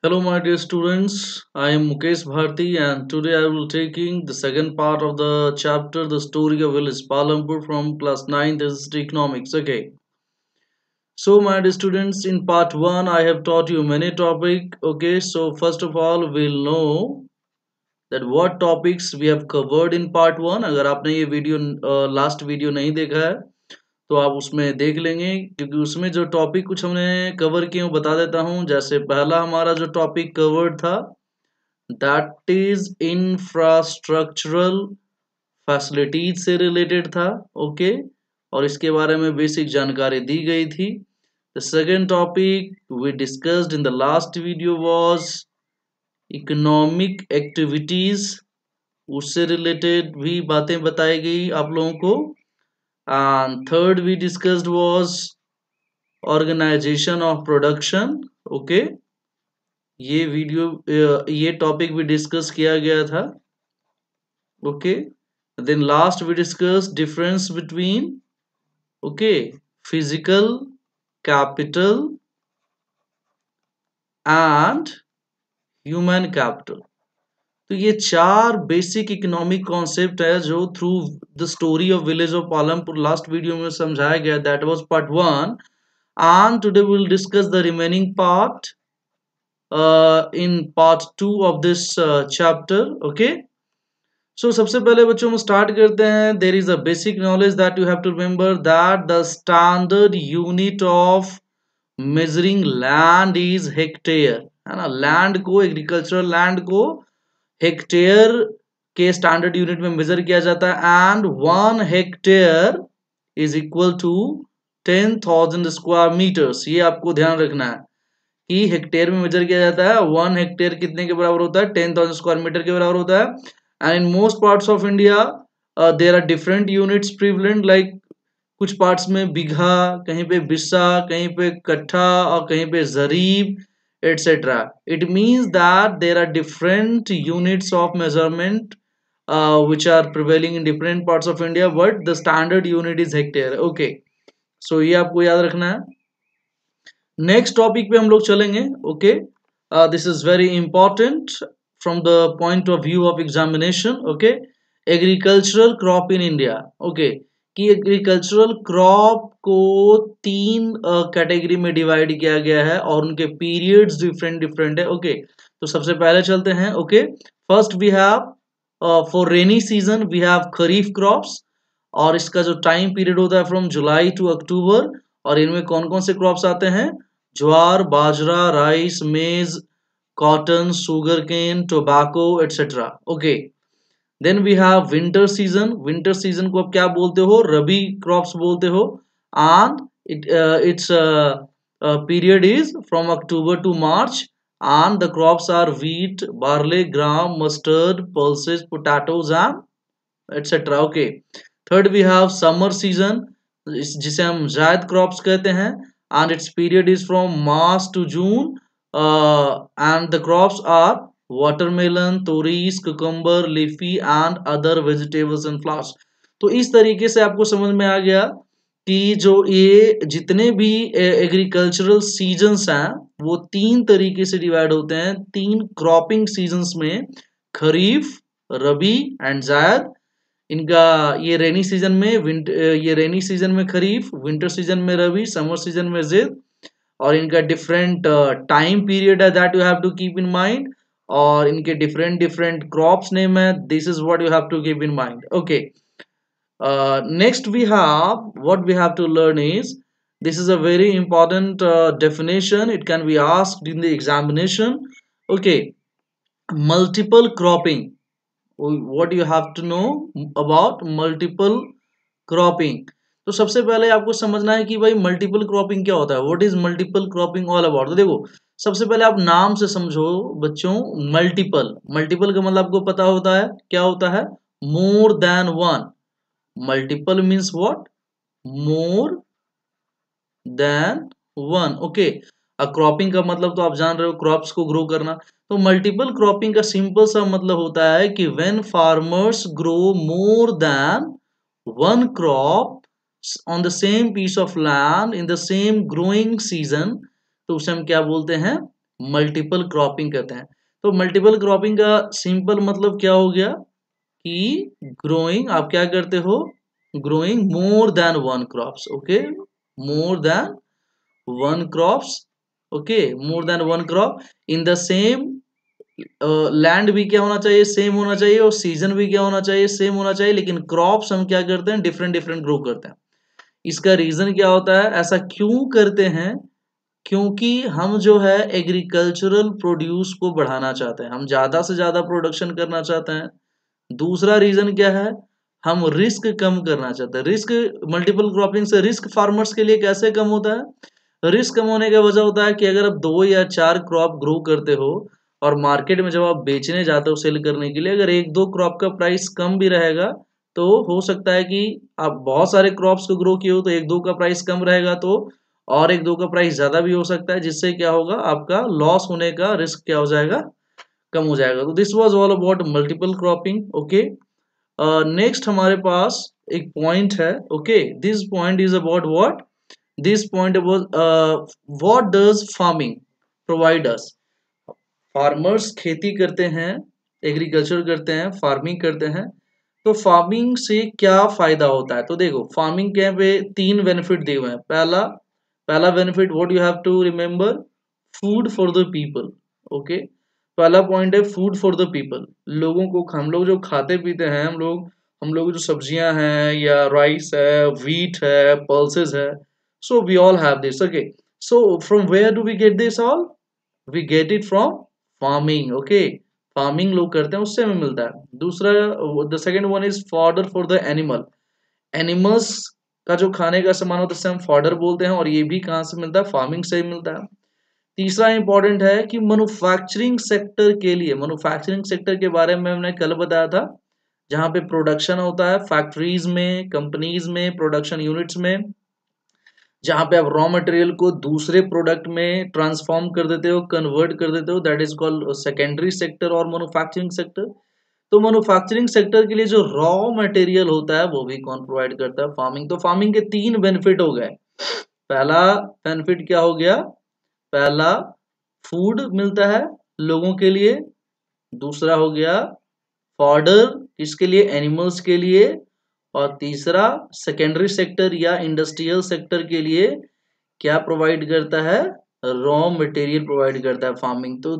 Hello my dear students, I am Mukesh Bharti and today I will taking the second part of the chapter the story of Willis Palampur from class 9th is economics okay. So my dear students in part 1 I have taught you many topic okay so first of all we'll know that what topics we have covered in part 1 अगर आपने ये video uh, last video नहीं dekha तो आप उसमें देख लेंगे क्योंकि उसमें जो टॉपिक कुछ हमने कवर किए वो बता देता हूँ जैसे पहला हमारा जो टॉपिक कवर्ड था दैट इज इंफ्रास्ट्रक्चरल फैसिलिटीज से रिलेटेड था ओके और इसके बारे में बेसिक जानकारी दी गई थी the second topic we discussed in the last video was economic activities उससे रिलेटेड भी बातें बताई गई आप लोगों को and third we discussed was organization of production okay ये वीडियो ये टॉपिक भी डिस्कस किया गया था okay then last we discuss difference between okay physical capital and human capital तो ये चार बेसिक इकोनॉमिक कॉन्सेप्ट है जो through the story of village of Palampur last video में समझाया गया that was part one and today will discuss the remaining part in part two of this chapter okay so सबसे पहले बच्चों हम स्टार्ट करते हैं there is a basic knowledge that you have to remember that the standard unit of measuring land is hectare है ना land को agricultural land को हेक्टेयर के स्टैंडर्ड यूनिट में मेजर किया जाता है and one hectare is equal to ten thousand square metres ये आपको ध्यान रखना है कि हेक्टेयर में मेजर किया जाता है वन हेक्टेयर कितने के बराबर होता है टेन थाउजेंड स्क्वायर मीटर के बराबर होता है and in most parts of India there are different units prevalent like कुछ पार्ट्स में बिघा कहीं पे बिस्सा कहीं पे कट्ठा और कहीं पे जरीब etc it means that there are different units of measurement uh, which are prevailing in different parts of India but the standard unit is hectare okay so ये आपको याद रखना है Next topic, पे हम लोग चलेंगे okay this is very important from the point of of of examination okay agricultural crop in okay. कि एग्रीकल्चरल क्रॉप को तीन कैटेगरी में डिवाइड किया गया है और उनके पीरियड्स डिफरेंट डिफरेंट है ओके तो सबसे पहले चलते हैं okay first we have for rainy season we have kharif crops और इसका जो टाइम पीरियड होता है फ्रॉम जुलाई टू अक्टूबर और इनमें कौन कौन से क्रॉप्स आते हैं jowar bajra rice maize cotton sugarcane tobacco etcetera okay then we have winter season winter season को आप क्या बोलते हो रबी क्रॉप्स बोलते हो and its period is from October to March and the crops are wheat barley gram mustard pulses potatoes and etcetera okay third we have summer season जिसे हम zaid crops कहते हैं and its period is from March to June and the crops are watermelon toris cucumber leafy and other vegetables and flowers तो इस तरीके से आपको समझ में आ गया कि जो ये जितने भी एग्रीकल्चरल सीजन्स हैं वो तीन तरीके से डिवाइड होते हैं तीन क्रॉपिंग सीजन्स में खरीफ रबी एंड जायद इनका ये रेनी सीजन में विंट ये रेनी सीजन में खरीफ विंटर सीजन में रबी समर सीजन में जिद और इनका डिफरेंट टाइम पीरियड है that you have to keep in mind और इनके डिफरेंट डिफरेंट क्रॉप नेम है this is what you have to keep in mind okay next we have what we have to learn is this is a very important definition it can be ask in the examination okay multiple cropping what you have to know about multiple cropping तो सबसे पहले आपको समझना है कि भाई multiple cropping क्या होता है what is multiple cropping all about तो देखो सबसे पहले आप नाम से समझो बच्चों मल्टीपल मल्टीपल का मतलब आपको पता होता है क्या होता है more than one multiple means what more than one okay cropping का मतलब तो आप जान रहे हो क्रॉप्स को ग्रो करना तो मल्टीपल क्रॉपिंग का सिंपल सा मतलब होता है कि when farmers grow more than one crop on the same piece of land in the same growing season तो उसे हम क्या बोलते हैं मल्टीपल क्रॉपिंग कहते हैं तो मल्टीपल क्रॉपिंग का सिंपल मतलब क्या हो गया कि ग्रोइंग आप क्या करते हो growing more than one crops okay more than one crops okay more than one crop in the same land भी क्या होना चाहिए सेम होना चाहिए और सीजन भी क्या होना चाहिए सेम होना चाहिए लेकिन क्रॉप्स हम क्या करते हैं डिफरेंट डिफरेंट ग्रो करते हैं इसका रीजन क्या होता है ऐसा क्यों करते हैं क्योंकि हम जो है एग्रीकल्चरल प्रोड्यूस को बढ़ाना चाहते हैं हम ज़्यादा से ज़्यादा प्रोडक्शन करना चाहते हैं दूसरा रीज़न क्या है हम रिस्क कम करना चाहते हैं रिस्क मल्टीपल क्रॉपिंग से रिस्क फार्मर्स के लिए कैसे कम होता है रिस्क कम होने का वजह होता है कि अगर आप दो या चार क्रॉप ग्रो करते हो और मार्केट में जब आप बेचने जाते हो सेल करने के लिए अगर एक दो क्रॉप का प्राइस कम भी रहेगा तो हो सकता है कि आप बहुत सारे क्रॉप्स को ग्रो किए हो तो एक दो का प्राइस कम रहेगा तो और एक दो का प्राइस ज़्यादा भी हो सकता है जिससे क्या होगा आपका लॉस होने का रिस्क क्या हो जाएगा कम हो जाएगा तो this was all about multiple cropping okay next हमारे पास एक पॉइंट है okay this point is about what this point what does farming providers farmers खेती करते हैं एग्रीकल्चर करते हैं फार्मिंग करते हैं तो फार्मिंग से क्या फायदा होता है तो देखो फार्मिंग के पे तीन बेनिफिट दिए हुए हैं पहला पहला benefit what you have to remember food for the people okay पहला पॉइंट है फूड फॉर द पीपल लोगों को हम लोग जो खाते पीते हैं हम लोग हम लोग जो सब्जियां हैं या राइस है वीट है पल्सेस है so we all have this okay so from where do we get this all we get it from farming okay farming लोग करते हैं उससे हमें मिलता है दूसरा the second one is fodder for the animal animals का जो खाने का सामान होता है हम फॉर्डर बोलते हैं और ये भी कहाँ से मिलता है फार्मिंग से मिलता है तीसरा इंपॉर्टेंट है कि मैनुफैक्चरिंग सेक्टर के लिए मैनुफैक्चरिंग सेक्टर के बारे में हमने कल बताया था जहाँ पे प्रोडक्शन होता है फैक्ट्रीज में कंपनीज में प्रोडक्शन यूनिट्स में जहाँ पे आप रॉ मटेरियल को दूसरे प्रोडक्ट में ट्रांसफॉर्म कर देते हो कन्वर्ट कर देते हो that is called secondary sector और मैनुफैक्चरिंग सेक्टर तो मैनुफैक्चरिंग सेक्टर के लिए जो रॉ मटेरियल होता है वो भी कौन प्रोवाइड करता है फार्मिंग तो फार्मिंग के तीन बेनिफिट हो गए पहला बेनिफिट क्या हो गया पहला फूड मिलता है लोगों के लिए दूसरा हो गया फॉर्डर किसके लिए एनिमल्स के लिए और तीसरा सेकेंडरी सेक्टर या इंडस्ट्रियल सेक्टर के लिए क्या प्रोवाइड करता है रॉ मटेरियल प्रोवाइड करता है फार्मिंग तो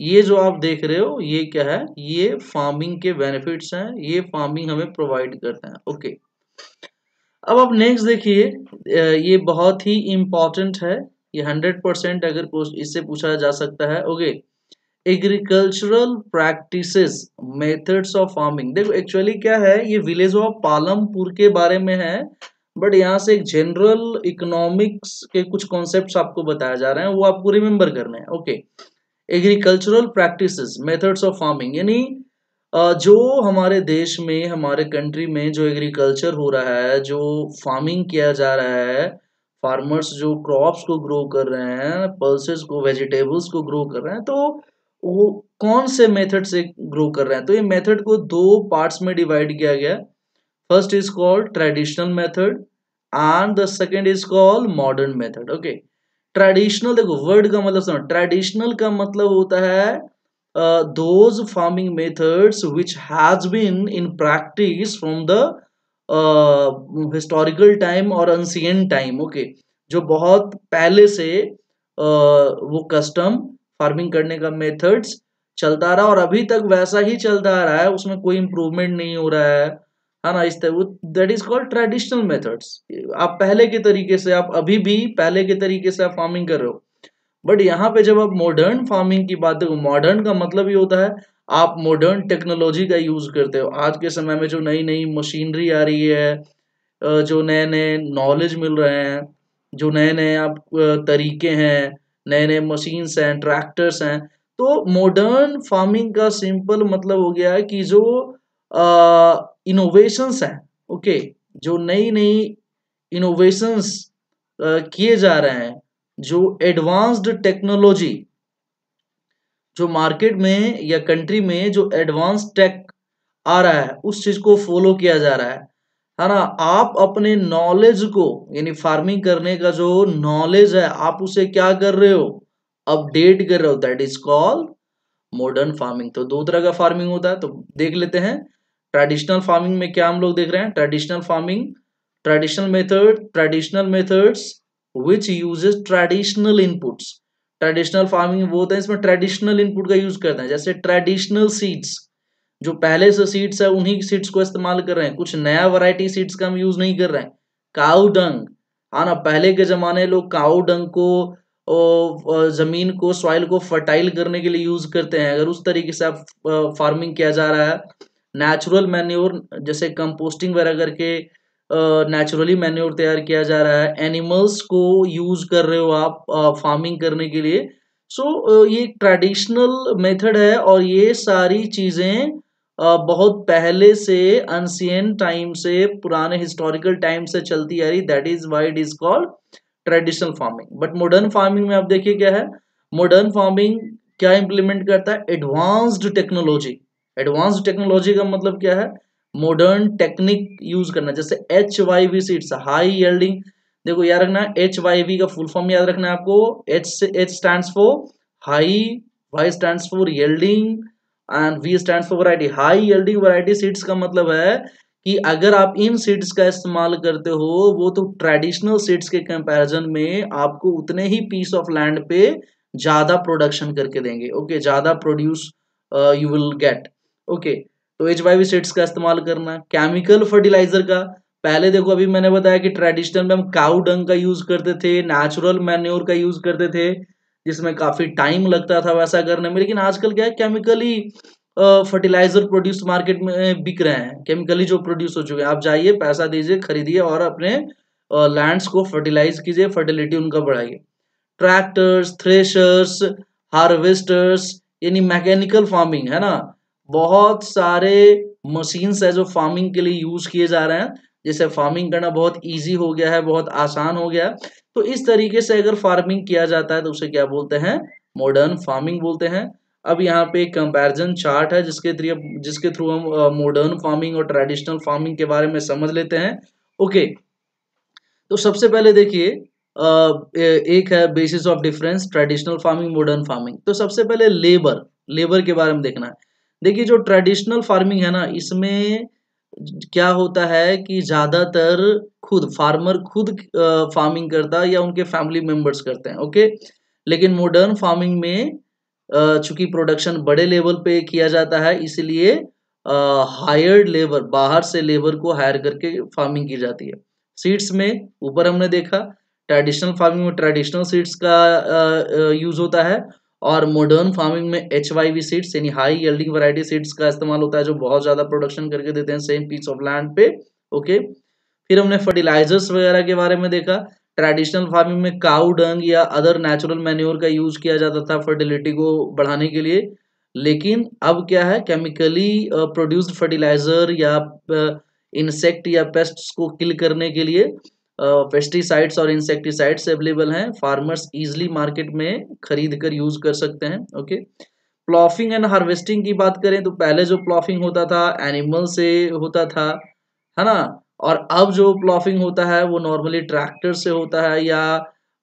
ये जो आप देख रहे हो ये क्या है ये फार्मिंग के बेनिफिट्स हैं ये फार्मिंग हमें प्रोवाइड करते हैं ओके अब आप नेक्स्ट देखिए ये बहुत ही इम्पॉर्टेंट है ये हंड्रेड परसेंट अगर इससे पूछा जा सकता है okay agricultural practices methods of farming देखो एक्चुअली क्या है ये विलेज ऑफ पालमपुर के बारे में है बट यहाँ से एक जनरल इकोनॉमिक्स के कुछ कॉन्सेप्ट्स आपको बताया जा रहे हैं वो आपको रिमेम्बर करने हैं okay okay. Agricultural practice methods of farming यानी जो हमारे देश में हमारे कंट्री में जो एग्रीकल्चर हो रहा है जो फार्मिंग किया जा रहा है फार्मर्स जो क्रॉप्स को ग्रो कर रहे हैं पल्सेस को वेजिटेबल्स को ग्रो कर रहे हैं तो वो कौन से मेथड से ग्रो कर रहे हैं तो ये मेथड को दो पार्ट्स में डिवाइड किया गया first is called traditional method and the second is called modern method okay traditional देखो वर्ड का मतलब सुनो ट्रेडिशनल का मतलब होता है those farming methods which has been in practice from the historical time और अनसियंट टाइम ओके जो बहुत पहले से uh, वो कस्टम फार्मिंग करने का मेथड्स चलता रहा और अभी तक वैसा ही चलता आ रहा है उसमें कोई इम्प्रूवमेंट नहीं हो रहा है है ना इस तरह वो that is called traditional methods आप पहले के तरीके से आप अभी भी पहले के तरीके से आप फार्मिंग कर रहे हो बट यहाँ पे जब आप मॉडर्न फार्मिंग की बात देखो मॉडर्न का मतलब ये होता है आप मॉडर्न टेक्नोलॉजी का यूज करते हो आज के समय में जो नई नई मशीनरी आ रही है जो नए नए नॉलेज मिल रहे हैं जो नए नए आप तरीके हैं नए नए मशीन्स हैं ट्रैक्टर्स हैं तो मॉडर्न फार्मिंग का सिंपल मतलब हो गया है कि जो इनोवेशंस है ओके जो नई नई इनोवेशंस किए जा रहे हैं जो एडवांस्ड टेक्नोलॉजी जो मार्केट में या कंट्री में जो एडवांस टेक आ रहा है उस चीज को फॉलो किया जा रहा है है ना आप अपने नॉलेज को यानी फार्मिंग करने का जो नॉलेज है आप उसे क्या कर रहे हो अपडेट कर रहे हो that is called modern farming तो दो तरह का फार्मिंग होता है तो देख लेते हैं ट्रेडिशनल फार्मिंग में क्या हम लोग देख रहे हैं traditional farming traditional method traditional methods which uses traditional inputs traditional farming वो होता है इसमें ट्रेडिशनल इनपुट का यूज करते हैं जैसे ट्रेडिशनल सीड्स जो पहले से सीड्स है उन्हीं सीड्स को इस्तेमाल कर रहे हैं कुछ नया वैरायटी सीड्स का हम यूज नहीं कर रहे हैं काउडंग डंग हाँ ना पहले के जमाने लोग काउडंग डंग को जमीन को सॉइल को फर्टाइल करने के लिए यूज करते हैं अगर उस तरीके से आप फार्मिंग किया जा रहा है नेचुरल मैन्योर जैसे कंपोस्टिंग वगैरह करके नेचुरली मैन्योर तैयार किया जा रहा है एनिमल्स को यूज कर रहे हो आप फार्मिंग uh, करने के लिए सो so, uh, ये ट्रेडिशनल मेथड है और ये सारी चीज़ें uh, बहुत पहले से अनसियन टाइम से पुराने हिस्टोरिकल टाइम से चलती आ रही that is why it is called traditional farming but modern farming में आप देखिए क्या है मॉडर्न फार्मिंग क्या इंप्लीमेंट करता है एडवांस्ड टेक्नोलॉजी एडवांस टेक्नोलॉजी का मतलब क्या है मॉडर्न टेक्निक यूज करना जैसे H Y V seeds high yielding देखो याद रखना एच वाई वी का फुल फॉर्म याद रखना है आपको एच से H stand for high Y stand for yielding and V stand for variety high yielding variety seeds का मतलब है कि अगर आप इन सीड्स का इस्तेमाल करते हो वो तो ट्रेडिशनल सीड्स के कंपैरिजन में आपको उतने ही पीस ऑफ लैंड पे ज़्यादा प्रोडक्शन करके देंगे ओके ज़्यादा produce you will get okay तो एच वाई सीड्स का इस्तेमाल करना केमिकल फर्टिलाइजर का पहले देखो अभी मैंने बताया कि ट्रेडिशनल में हम काउ डंग का यूज करते थे नेचुरल मैन्योर का यूज करते थे जिसमें काफी टाइम लगता था वैसा करने में लेकिन आजकल क्या है केमिकली फर्टिलाइजर प्रोड्यूस मार्केट में बिक रहे हैं केमिकली जो प्रोड्यूस हो चुके हैं आप जाइए पैसा दीजिए खरीदिए और अपने लैंड्स को फर्टिलाइज कीजिए फर्टिलिटी उनका बढ़ाइए ट्रैक्टर्स थ्रेशर्स हार्वेस्टर्स यानी मैकेनिकल फार्मिंग है ना बहुत सारे मशीन्स है जो फार्मिंग के लिए यूज किए जा रहे हैं जैसे फार्मिंग करना बहुत ईजी हो गया है बहुत आसान हो गया है तो इस तरीके से अगर फार्मिंग किया जाता है तो उसे क्या बोलते हैं मॉडर्न फार्मिंग बोलते हैं अब यहाँ पे एक कंपेरिजन चार्ट है जिसके थ्री जिसके थ्रू हम मॉडर्न फार्मिंग और ट्रेडिशनल फार्मिंग के बारे में समझ लेते हैं ओके तो सबसे पहले देखिए एक है basis of difference traditional farming modern farming तो सबसे पहले लेबर लेबर के बारे में देखना है देखिए जो ट्रेडिशनल फार्मिंग है ना इसमें क्या होता है कि ज़्यादातर खुद फार्मर खुद फार्मिंग करता है या उनके फैमिली मेम्बर्स करते हैं ओके लेकिन मॉडर्न फार्मिंग में चूंकि प्रोडक्शन बड़े लेवल पे किया जाता है इसलिए हायर्ड लेबर बाहर से लेबर को हायर करके फार्मिंग की जाती है सीड्स में ऊपर हमने देखा ट्रेडिशनल फार्मिंग में ट्रेडिशनल सीड्स का यूज होता है और मॉडर्न फार्मिंग में एच वाई वी सीड्स यानी हाई यल्डिंग वैरायटी सीड्स का इस्तेमाल होता है जो बहुत ज़्यादा प्रोडक्शन करके देते हैं सेम पीस ऑफ लैंड पे ओके फिर हमने फर्टिलाइजर्स वगैरह के बारे में देखा ट्रेडिशनल फार्मिंग में काउ डंग या अदर नेचुरल मैन्योर का यूज किया जाता था फर्टिलिटी को बढ़ाने के लिए लेकिन अब क्या है केमिकली प्रोड्यूस्ड फर्टिलाइजर या इंसेक्ट uh, या पेस्ट्स को किल करने के लिए पेस्टिसाइड्स और इंसेक्टिसाइड्स अवेलेबल हैं फार्मर्स इजिली मार्केट में खरीद कर यूज कर सकते हैं ओके प्लॉफिंग एंड हार्वेस्टिंग की बात करें तो पहले जो प्लॉफिंग होता था एनिमल से होता था है ना और अब जो प्लॉफिंग होता है वो नॉर्मली ट्रैक्टर से होता है या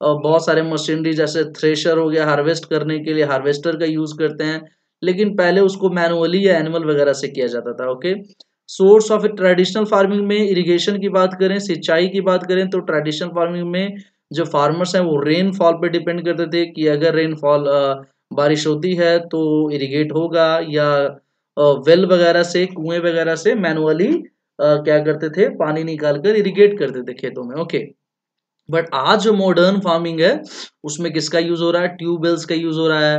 बहुत सारे मशीनरी जैसे थ्रेशर हो गया हार्वेस्ट करने के लिए हार्वेस्टर का यूज करते हैं लेकिन पहले उसको मैनुअली या एनिमल वगैरह से किया जाता था okay okay? Source of traditional farming में इरिगेशन की बात करें सिंचाई की बात करें तो ट्रेडिशनल फार्मिंग में जो फार्मर्स हैं वो रेनफॉल पे डिपेंड करते थे कि अगर रेनफॉल बारिश होती है तो इरिगेट होगा या वेल वगैरह से कुएं वगैरह से मैनुअली क्या करते थे पानी निकाल कर इरिगेट करते थे खेतों में ओके बट आज जो मॉडर्न फार्मिंग है उसमें किसका यूज हो रहा है ट्यूबवेल्स का यूज हो रहा है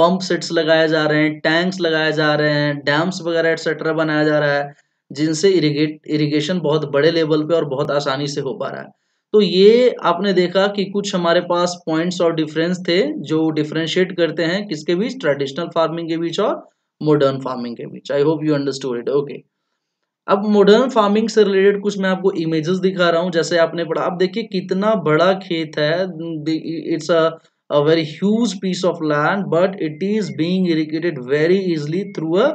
पंप सेट्स लगाए जा रहे हैं टैंक्स लगाए जा रहे हैं डैम्स वगैरह एटसेट्रा बनाया जा रहा है जिनसे इरिगेट इरिगेशन बहुत बड़े लेवल पे और बहुत आसानी से हो पा रहा है तो ये आपने देखा कि कुछ हमारे पास पॉइंट्स और डिफरेंस थे जो डिफ्रेंशिएट करते हैं किसके बीच ट्रेडिशनल फार्मिंग के बीच और मॉडर्न फार्मिंग के बीच I hope you understood it okay अब मॉडर्न फार्मिंग से रिलेटेड कुछ मैं आपको इमेजेस दिखा रहा हूँ जैसे आपने पढ़ा आप देखिए कितना बड़ा खेत है it's a very huge piece of land but it is being irrigated very easily through a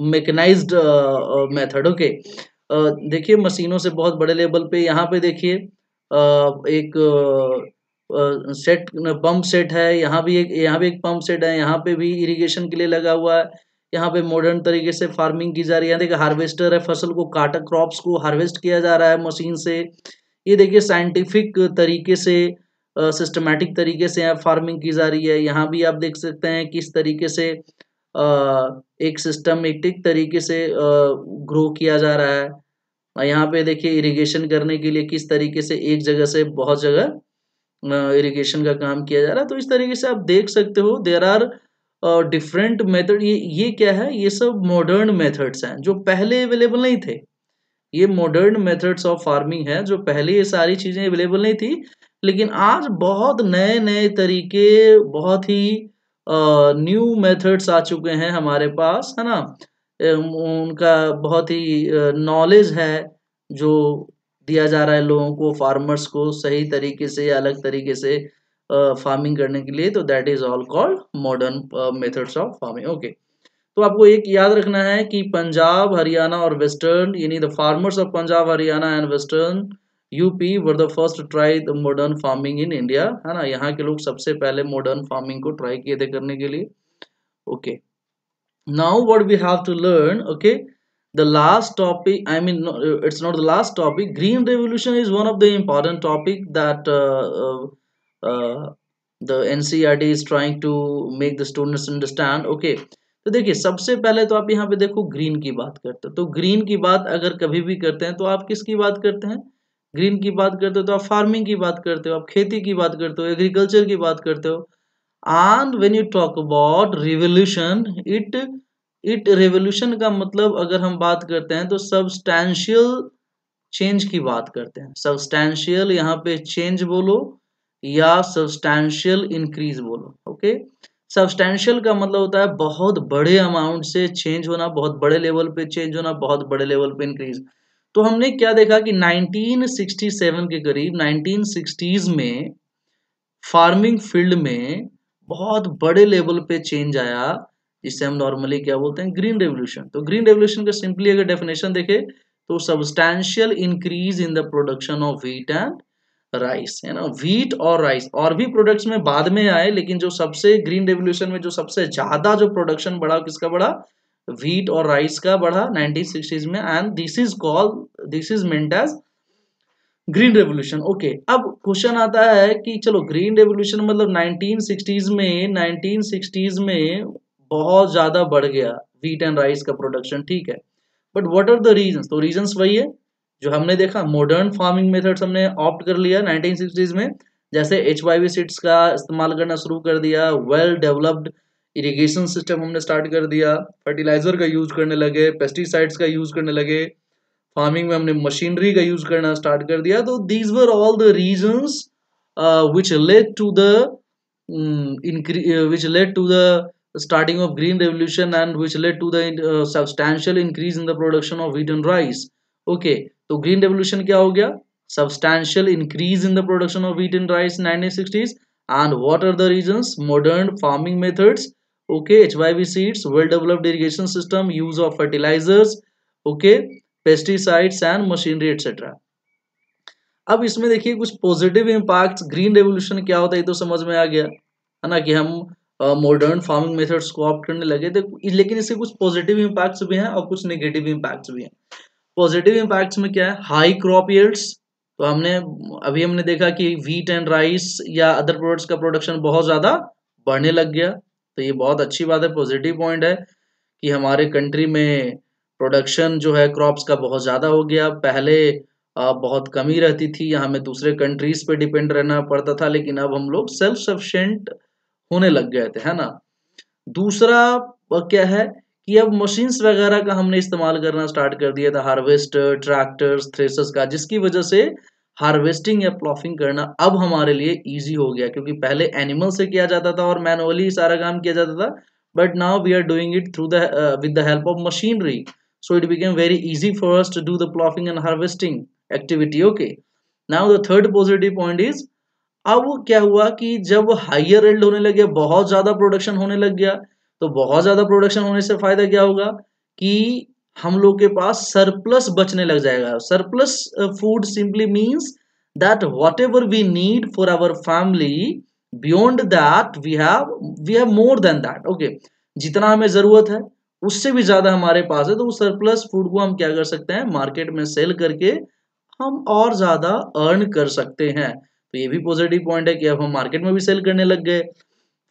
mechanised method okay देखिए मशीनों से बहुत बड़े लेवल पे यहाँ पे देखिए uh, एक सेट पंप सेट है यहाँ भी एक यहाँ भी एक पंप सेट है यहाँ पे भी इरिगेशन के लिए लगा हुआ है यहाँ पे मॉडर्न तरीके से फार्मिंग की जा रही है देखिए हार्वेस्टर है फसल को काटा क्रॉप्स को हार्वेस्ट किया जा रहा है मशीन से ये देखिए साइंटिफिक तरीके से सिस्टमेटिक uh, तरीके से यहाँ फार्मिंग की जा रही है यहाँ भी आप देख सकते हैं किस तरीके से एक सिस्टमेटिक तरीके से ग्रो किया जा रहा है यहाँ पे देखिए इरिगेशन करने के लिए किस तरीके से एक जगह से बहुत जगह इरिगेशन का काम किया जा रहा है तो इस तरीके से आप देख सकते हो देर आर डिफरेंट मेथड ये ये क्या है ये सब मॉडर्न मेथड्स हैं जो पहले अवेलेबल नहीं थे ये मॉडर्न मेथड्स ऑफ फार्मिंग है जो पहले ये सारी चीज़ें अवेलेबल नहीं थी लेकिन आज बहुत नए नए तरीके बहुत ही न्यू मेथड्स आ चुके हैं हमारे पास है ना उनका बहुत ही नॉलेज है जो दिया जा रहा है लोगों को फार्मर्स को सही तरीके से या अलग तरीके से फार्मिंग करने के लिए तो that is all called modern methods of farming okay तो आपको एक याद रखना है कि पंजाब हरियाणा और वेस्टर्न यानी the farmers of Punjab Haryana and western UP were the first try the modern farming in India है ना यहाँ के लोग सबसे पहले मॉडर्न फार्मिंग को ट्राई किए थे करने के लिए okay now what we have to learn okay the last topic I mean it's not the last topic green revolution is one of the important topic that the N C R T is trying to make the students understand okay तो देखिए सबसे पहले तो आप यहाँ पे देखो green की बात करते हो तो ग्रीन की बात अगर कभी भी करते हैं तो आप किसकी बात करते हैं ग्रीन की बात करते हो तो आप फार्मिंग की बात करते हो आप खेती की बात करते हो एग्रीकल्चर की बात करते हो and when you talk about revolution it it revolution का मतलब अगर हम बात करते हैं तो सबस्टैंशियल चेंज की बात करते हैं सबस्टैंशियल यहाँ पे चेंज बोलो या सबस्टैंशियल इंक्रीज बोलो ओके सबस्टैंशियल का मतलब होता है बहुत बड़े अमाउंट से चेंज होना बहुत बड़े लेवल पे चेंज होना बहुत बड़े लेवल पे इंक्रीज तो हमने क्या देखा कि 1967 के करीब 1960s में फार्मिंग फील्ड में बहुत बड़े लेवल पे चेंज आया जिसे हम नॉर्मली क्या बोलते हैं ग्रीन रेवोल्यूशन तो ग्रीन रेवोल्यूशन का सिंपली अगर डेफिनेशन देखे तो substantial increase in the production of wheat and rice है ना व्हीट और राइस और भी प्रोडक्ट्स में बाद में आए लेकिन जो सबसे ग्रीन रेवोल्यूशन में जो सबसे ज्यादा जो प्रोडक्शन बढ़ा किसका बढ़ा wheat और राइस का बढ़ा 1960s में and this is called this is meant as green revolution okay अब क्वेश्चन आता है कि चलो ग्रीन रेवोल्यूशन मतलब 1960s में 1960s में बहुत ज्यादा बढ़ गया वीट एंड राइस का प्रोडक्शन ठीक है but what are the reasons तो रीजंस वही है जो हमने देखा मॉडर्न फार्मिंग मेथड्स हमने ऑप्ट कर लिया 1960s में जैसे एच सीड्स का इस्तेमाल करना शुरू कर दिया वेल डेवलप्ड इरीगेशन सिस्टम हमने स्टार्ट कर दिया फर्टिलाइजर का यूज करने लगे पेस्टिसाइड्स का यूज करने लगे फार्मिंग में हमने मशीनरी का यूज करना स्टार्ट कर दिया तो these were all the reason which led to the increase which led to the starting of green revolution and which led to the substantial increase in the production of wheat and rice okay तो green revolution क्या हो गया substantial increase in the production of wheat and rice nineteen sixties and what are the reason modern farming methods okay H Y hyv seeds well developed irrigation system use of fertilisers okay pesticides and machinery etcetera अब इसमें देखिए कुछ positive impact green revolution क्या होता है तो समझ में आ गया है ना कि हम मॉडर्न फार्मिंग मेथड्स को ऑप्ट करने लगे थे तो लेकिन इसके कुछ पॉजिटिव इम्पैक्ट्स भी हैं और कुछ नेगेटिव इम्पैक्ट्स भी हैं पॉजिटिव इम्पैक्ट्स में क्या है हाई क्रॉप ईयर्ड्स तो हमने अभी हमने देखा कि वीट एंड राइस या अदर प्रोडक्ट्स का प्रोडक्शन बहुत ज़्यादा बढ़ने लग गया तो ये बहुत अच्छी बात है पॉजिटिव पॉइंट है कि हमारे कंट्री में प्रोडक्शन जो है क्रॉप्स का बहुत ज़्यादा हो गया पहले बहुत कमी रहती थी हमें दूसरे कंट्रीज पे डिपेंड रहना पड़ता था लेकिन अब हम लोग सेल्फ सफिशेंट होने लग गए थे है ना दूसरा क्या है कि अब मशीन्स वगैरह का हमने इस्तेमाल करना स्टार्ट कर दिया था हार्वेस्टर ट्रैक्टर्स थ्रेसर्स का जिसकी वजह से हार्वेस्टिंग या प्लॉफिंग करना अब हमारे लिए ईजी हो गया क्योंकि पहले एनिमल से किया जाता था और मैनुअली सारा काम किया जाता था but now we are doing it through the with the help of machinery so it became very easy for us to do the ploughing and harvesting activity okay now the third positive point is अब क्या हुआ कि जब higher yield होने लग गया बहुत ज़्यादा प्रोडक्शन होने लग गया तो बहुत ज़्यादा प्रोडक्शन होने से फ़ायदा क्या होगा कि हम लोग के पास सरप्लस बचने लग जाएगा surplus food simply means whatever we need for our family beyond that we have we have more than that okay जितना हमें जरूरत है उससे भी ज्यादा हमारे पास है तो उस सरप्लस फूड को हम क्या कर सकते हैं मार्केट में सेल करके हम और ज्यादा अर्न कर सकते हैं तो ये भी पॉजिटिव पॉइंट है कि अब हम मार्केट में भी सेल करने लग गए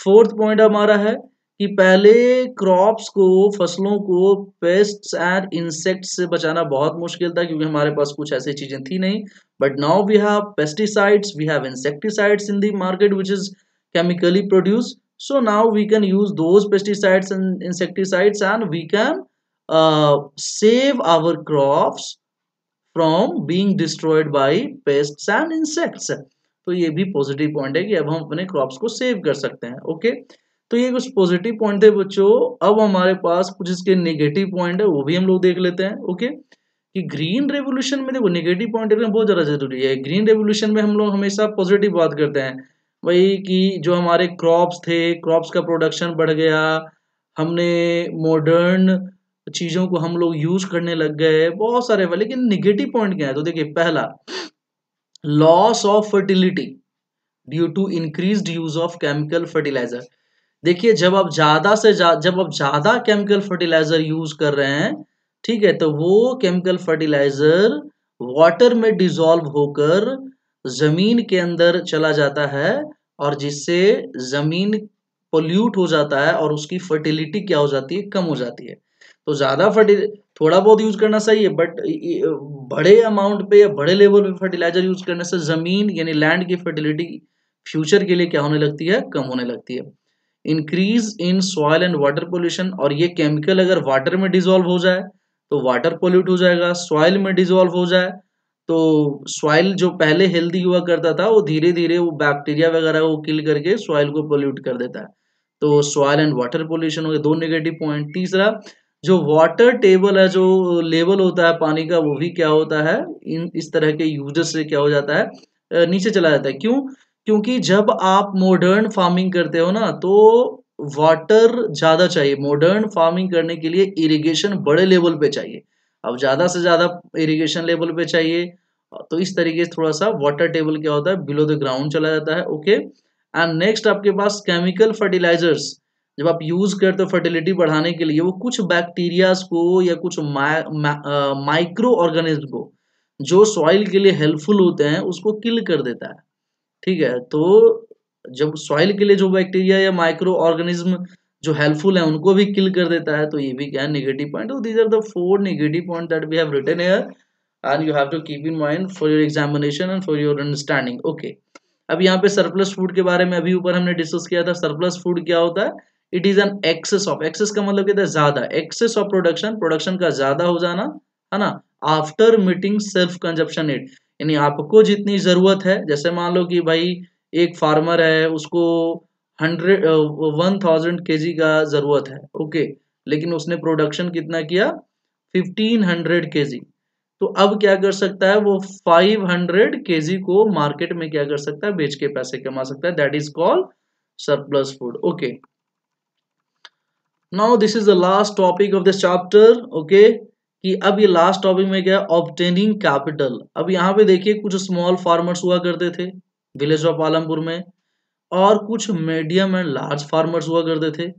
फोर्थ पॉइंट हमारा है कि पहले क्रॉप्स को फसलों को पेस्ट एंड इंसेक्ट से बचाना बहुत मुश्किल था क्योंकि हमारे पास कुछ ऐसी चीज़ें थी नहीं but now we have pesticides we have insecticides in the market which is chemically produce so now we can use those pesticides and insecticides and we can save our our from being destroyed by pest and insects तो ये भी positive point है कि अब हम अपने crops को save कर सकते हैं ओके okay? तो ये कुछ पॉजिटिव पॉइंट थे बच्चों अब हमारे पास कुछ इसके नेगेटिव पॉइंट है वो भी हम लोग देख लेते हैं ओके कि ग्रीन रेवोल्यूशन में देखो नेगेटिव पॉइंट देखना बहुत ज़्यादा जरूरी है ग्रीन रेवोल्यूशन में हम लोग हमेशा पॉजिटिव बात करते हैं भाई कि जो हमारे क्रॉप्स थे क्रॉप्स का प्रोडक्शन बढ़ गया हमने मॉडर्न चीज़ों को हम लोग यूज करने लग गए बहुत सारे लेकिन निगेटिव पॉइंट क्या है तो देखिए पहला loss of fertility due to increase use of chemical fertiliser देखिए जब आप ज़्यादा से जा, जब आप ज़्यादा केमिकल फर्टिलाइज़र यूज़ कर रहे हैं ठीक है तो वो केमिकल फर्टिलाइज़र वाटर में डिजोल्व होकर ज़मीन के अंदर चला जाता है और जिससे ज़मीन पोल्यूट हो जाता है और उसकी फर्टिलिटी क्या हो जाती है कम हो जाती है तो ज़्यादा फर्टिल थोड़ा बहुत यूज़ करना सही है बट बड़े अमाउंट पे या बड़े लेवल पे फर्टिलाइज़र यूज़ करने से ज़मीन यानी लैंड की फर्टिलिटी फ्यूचर के लिए क्या होने लगती है कम होने लगती है increase in soil and water pollution और ये केमिकल अगर वाटर में डिजोल्व हो जाए तो वाटर पोल्यूट हो जाएगा सॉयल में डिजोल्व हो जाए तो सॉइल जो पहले हेल्दी हुआ करता था वो धीरे धीरे वो बैक्टीरिया वगैरह को किल करके सॉइल को पोल्यूट कर देता है तो सॉइल एंड वाटर पोल्यूशन हो गए दो नेगेटिव पॉइंट तीसरा जो वाटर टेबल है जो लेवल होता है पानी का वो भी क्या होता है इन इस तरह के यूजर से क्या हो जाता है नीचे चला जाता है क्यों क्योंकि जब आप मॉडर्न फार्मिंग करते हो ना तो वाटर ज़्यादा चाहिए मॉडर्न फार्मिंग करने के लिए इरिगेशन बड़े लेवल पे चाहिए अब ज़्यादा से ज़्यादा इरिगेशन लेवल पे चाहिए तो इस तरीके से थोड़ा सा वाटर टेबल क्या होता है बिलो द ग्राउंड चला जाता है ओके एंड नेक्स्ट आपके पास केमिकल फर्टिलाइजर्स जब आप यूज़ करते हो फर्टिलिटी बढ़ाने के लिए वो कुछ बैक्टीरियाज को या कुछ माइक्रो ऑर्गेनिज्म को जो सॉइल के लिए हेल्पफुल होते हैं उसको किल कर देता है ठीक है तो जब सॉइल के लिए जो बैक्टीरिया या माइक्रो ऑर्गेनिज्म जो हेल्पफुल है उनको भी किल कर देता है तो ये भी क्या है negative point these are the four negative point that we have written here and you have to keep in mind for your examination and for your understanding okay अब यहाँ पे सरप्लस फूड के बारे में अभी ऊपर हमने डिस्कस किया था सरप्लस फूड क्या होता है it is an excess of excess का मतलब कहता है ज्यादा एक्सेस ऑफ प्रोडक्शन प्रोडक्शन का ज्यादा हो जाना है ना after meeting self consumption at यानी आपको जितनी ज़रूरत है जैसे मान लो कि भाई एक फार्मर है उसको हंड्रेड वन थाउजेंड के का ज़रूरत है ओके लेकिन उसने प्रोडक्शन कितना किया फिफ्टीन हंड्रेड के तो अब क्या कर सकता है वो फाइव हंड्रेड के को मार्केट में क्या कर सकता है बेच के पैसे कमा सकता है that is called surplus food okay now this is the last topic of this chapter okay कि अब ये लास्ट टॉपिक में क्या ऑप्टेनिंग कैपिटल अब यहाँ पे देखिए कुछ स्मॉल फार्मर्स हुआ करते थे विलेज ऑफ आलमपुर में और कुछ मीडियम एंड लार्ज फार्मर्स हुआ करते थे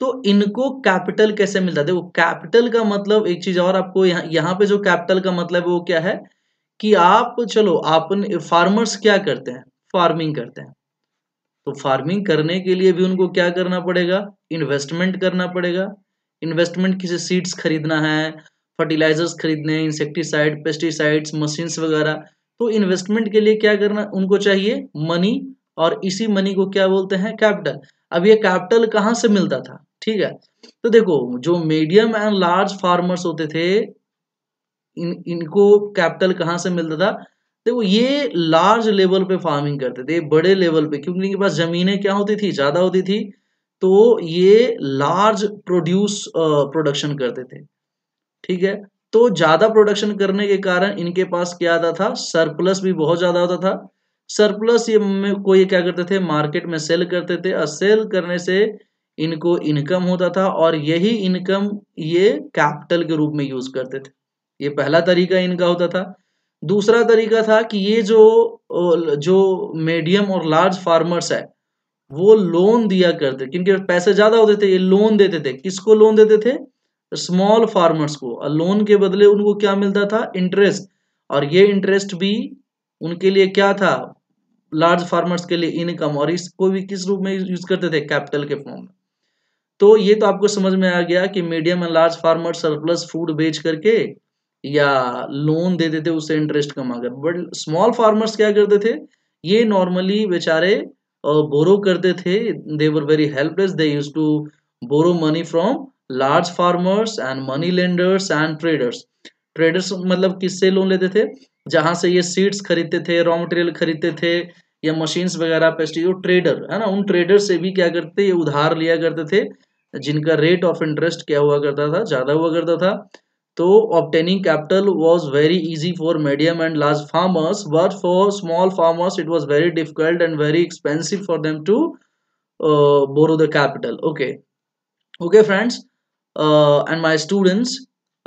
तो इनको कैपिटल कैसे मिलता वो कैपिटल का मतलब एक चीज और आपको यहाँ यहाँ पे जो कैपिटल का मतलब है वो क्या है कि आप चलो आप फार्मर्स क्या करते हैं फार्मिंग करते हैं तो फार्मिंग करने के लिए भी उनको क्या करना पड़ेगा इन्वेस्टमेंट करना पड़ेगा इन्वेस्टमेंट किसी सीड्स खरीदना है फर्टिलाइजर्स खरीदने इंसेक्टिसाइड पेस्टिसाइड्स मशीन्स वगैरह तो इन्वेस्टमेंट के लिए क्या करना उनको चाहिए मनी और इसी मनी को क्या बोलते हैं कैपिटल अब ये कैपिटल कहाँ से मिलता था ठीक है तो देखो जो मीडियम एंड लार्ज फार्मर्स होते थे इन इनको कैपिटल कहाँ से मिलता था देखो ये लार्ज लेवल पे फार्मिंग करते थे बड़े लेवल पे क्योंकि इनके पास ज़मीनें क्या होती थी ज़्यादा होती थी तो ये लार्ज प्रोड्यूस प्रोडक्शन करते थे ठीक है तो ज्यादा प्रोडक्शन करने के कारण इनके पास क्या आता था सरप्लस भी बहुत ज्यादा होता था सरप्लस ये में को ये क्या करते थे मार्केट में सेल करते थे और सेल करने से इनको इनकम होता था और यही इनकम ये कैपिटल के रूप में यूज करते थे ये पहला तरीका इनका होता था दूसरा तरीका था कि ये जो जो मीडियम और लार्ज फार्मर्स है वो लोन दिया करते क्योंकि पैसे ज्यादा होते थे ये लोन देते थे किसको लोन देते थे स्मॉल फार्मर्स को लोन के बदले उनको क्या मिलता था इंटरेस्ट और ये इंटरेस्ट भी उनके लिए क्या था लार्ज फार्मर्स के लिए इनकम और इसको भी किस रूप में यूज करते थे कैपिटल के फॉर्म में तो ये तो आपको समझ में आ गया कि medium and large farmer surplus food बेच करके या लोन दे देते उससे इंटरेस्ट कमा कर बट स्मॉल फार्मर्स क्या करते थे ये नॉर्मली बेचारे बोरो करते थे they were very helpless they used to borrow money from large farmers and money lenders and traders traders मतलब किससे लोन लेते थे जहां से ये सीड्स खरीदते थे रॉ मटेरियल खरीदते थे या मशीन्स वगैरह पेस्टियो ट्रेडर है ना उन ट्रेडर से भी क्या करते ये उधार लिया करते थे जिनका रेट ऑफ इंटरेस्ट क्या हुआ करता था ज़्यादा हुआ करता था तो obtaining capital was very easy for medium and large farmers but for small farmers it was very difficult and very expensive for them to borrow the capital okay okay friends and my students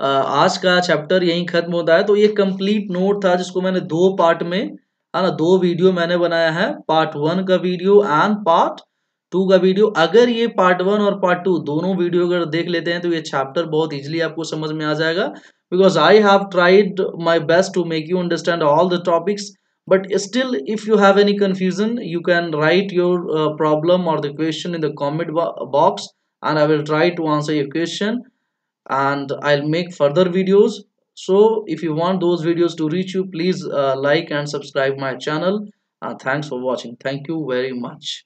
आज का chapter यहीं खत्म होता है तो ये complete note था जिसको मैंने दो पार्ट में है ना दो वीडियो मैंने बनाया है पार्ट वन का वीडियो एंड पार्ट टू का वीडियो अगर ये पार्ट वन और पार्ट टू दोनों वीडियो अगर देख लेते हैं तो ये चैप्टर बहुत इजीली आपको समझ में आ जाएगा because I have tried my best to make you understand all the topics but still if you have any confusion you can write your problem और the question in the comment box and I will try to answer your question and I'll make further videos so if you want those videos to reach you please uh, like and subscribe my channel uh, thanks for watching thank you very much